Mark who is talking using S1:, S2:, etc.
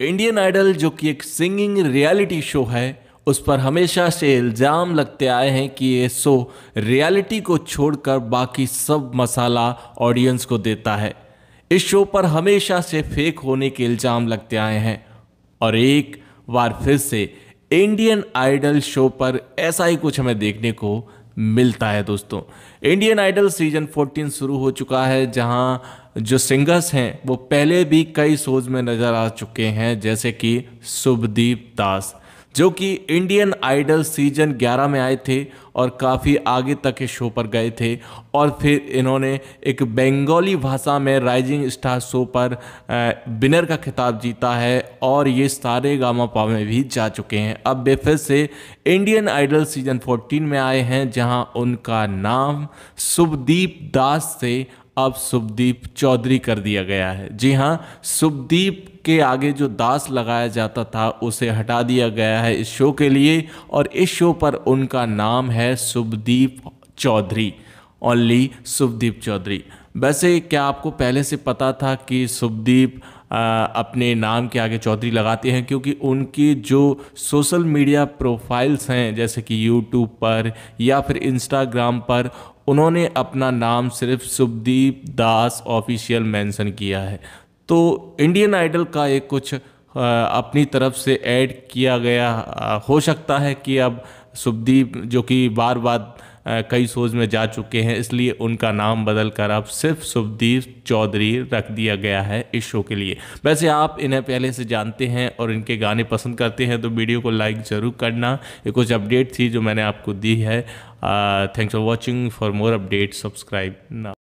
S1: Indian idol जो कि एक सिंगिंग रियलिटी शो है उस पर हमेशा से इल्ज़ाम लगते आए हैं कि ये शो रियलिटी को छोड़कर बाकी सब मसाला ऑडियंस को देता है इस शो पर हमेशा से फेक होने के इल्ज़ाम लगते आए हैं और एक बार फिर से इंडियन आइडल शो पर ऐसा ही कुछ हमें देखने को मिलता है दोस्तों इंडियन आइडल सीजन 14 शुरू हो चुका है जहां जो सिंगर्स हैं वो पहले भी कई शोज में नज़र आ चुके हैं जैसे कि शुभदीप दास जो कि इंडियन आइडल सीजन 11 में आए थे और काफ़ी आगे तक इस शो पर गए थे और फिर इन्होंने एक बंगाली भाषा में राइजिंग स्टार शो पर विनर का खिताब जीता है और ये सारे गामापा में भी जा चुके हैं अब वे फिर से इंडियन आइडल सीजन 14 में आए हैं जहां उनका नाम शुभदीप दास से अब सुभदीप चौधरी कर दिया गया है जी हाँ सुभदीप के आगे जो दास लगाया जाता था उसे हटा दिया गया है इस शो के लिए और इस शो पर उनका नाम है सुबदीप चौधरी ओनली सुभदीप चौधरी वैसे क्या आपको पहले से पता था कि सुभदीप अपने नाम के आगे चौधरी लगाते हैं क्योंकि उनकी जो सोशल मीडिया प्रोफाइल्स हैं जैसे कि यूट्यूब पर या फिर इंस्टाग्राम पर उन्होंने अपना नाम सिर्फ सुभदीप दास ऑफिशियल मेंशन किया है तो इंडियन आइडल का एक कुछ अपनी तरफ से ऐड किया गया हो सकता है कि अब सुभदीप जो कि बार बार कई शोज़ में जा चुके हैं इसलिए उनका नाम बदल कर अब सिर्फ सुखदीप चौधरी रख दिया गया है इस शो के लिए वैसे आप इन्हें पहले से जानते हैं और इनके गाने पसंद करते हैं तो वीडियो को लाइक ज़रूर करना ये कुछ अपडेट थी जो मैंने आपको दी है thanks for watching for more update subscribe ना